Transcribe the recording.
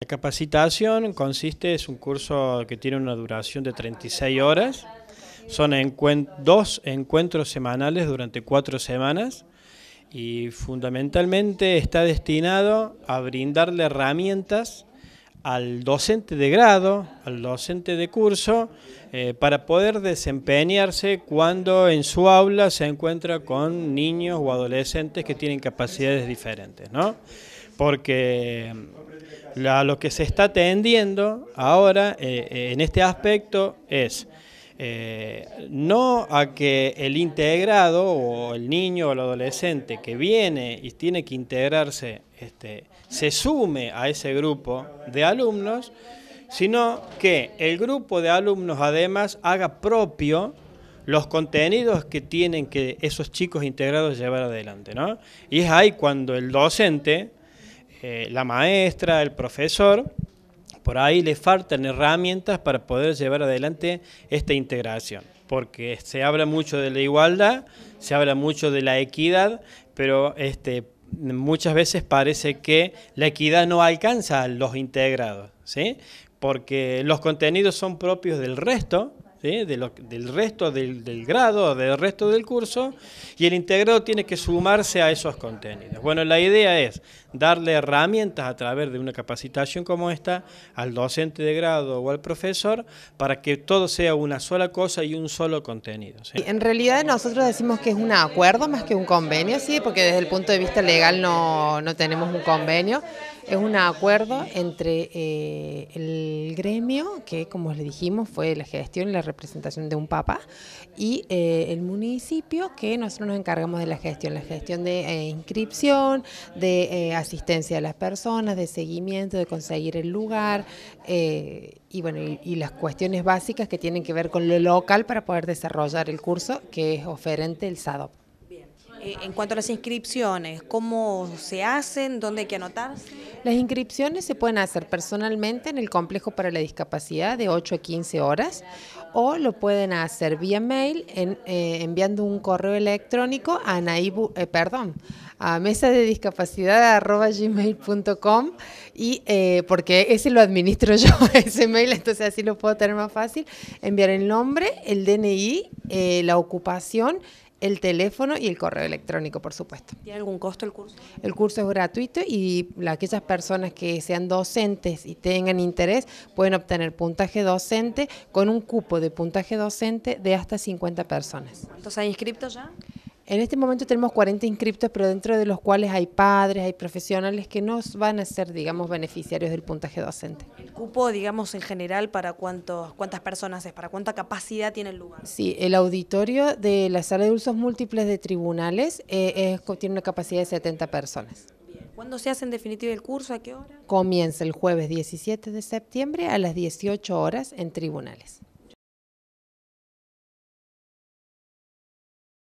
La capacitación consiste, es un curso que tiene una duración de 36 horas, son dos encuentros semanales durante cuatro semanas y fundamentalmente está destinado a brindarle herramientas al docente de grado, al docente de curso, eh, para poder desempeñarse cuando en su aula se encuentra con niños o adolescentes que tienen capacidades diferentes. ¿no? porque lo que se está tendiendo ahora eh, eh, en este aspecto es eh, no a que el integrado o el niño o el adolescente que viene y tiene que integrarse este, se sume a ese grupo de alumnos, sino que el grupo de alumnos además haga propio los contenidos que tienen que esos chicos integrados llevar adelante. Y es ahí cuando el docente eh, la maestra, el profesor, por ahí le faltan herramientas para poder llevar adelante esta integración, porque se habla mucho de la igualdad, se habla mucho de la equidad, pero este, muchas veces parece que la equidad no alcanza a los integrados, ¿sí? porque los contenidos son propios del resto, ¿eh? de lo, del resto del, grado, del resto del curso, y el integrado tiene que sumarse a esos contenidos. Bueno, la idea es darle herramientas a través de una capacitación como esta al docente de grado o al profesor para que todo sea una sola cosa y un solo contenido. En realidad nosotros decimos que es un acuerdo más que un convenio, sí, porque desde el punto de vista legal no, no tenemos un convenio. Es un acuerdo entre eh, el gremio, que como le dijimos fue la gestión y la representación de un papa, y eh, el municipio, que nosotros nos encargamos de la gestión, la gestión de eh, inscripción, de asistencia a las personas, de seguimiento, de conseguir el lugar, y bueno, y, y, las cuestiones básicas que tienen que ver con lo local para poder desarrollar el curso que es oferente el SADOP. Eh, en cuanto a las inscripciones, ¿cómo se hacen? ¿Dónde hay que anotarse? Las inscripciones se pueden hacer personalmente en el Complejo para la Discapacidad de 8 a 15 horas o lo pueden hacer vía mail en, eh, enviando un correo electrónico a, naibu, eh, perdón, a mesa de discapacidad gmail.com y porque ese lo administro yo, ese mail, entonces así lo puedo tener más fácil, enviar el nombre, el DNI, la ocupación el teléfono y el correo electrónico, por supuesto. ¿Tiene algún costo el curso? El curso es gratuito y aquellas personas que sean docentes y tengan interés pueden obtener puntaje docente con un cupo de puntaje docente de hasta 50 personas. ¿Cuántos hay inscritos ya? En este momento tenemos 40 inscriptos, pero dentro de los cuales hay padres, hay profesionales que no van a ser, digamos, beneficiarios del puntaje docente. ¿El cupo, digamos, en general, para cuántos, cuántas personas es? ¿Para cuánta capacidad tiene el lugar? Sí, el auditorio de la sala de usos múltiples de tribunales eh, tiene una capacidad de 70 personas. ¿Cuándo se hace en definitiva el curso? ¿A qué hora? Comienza el jueves 17 de septiembre a las 18 horas en tribunales.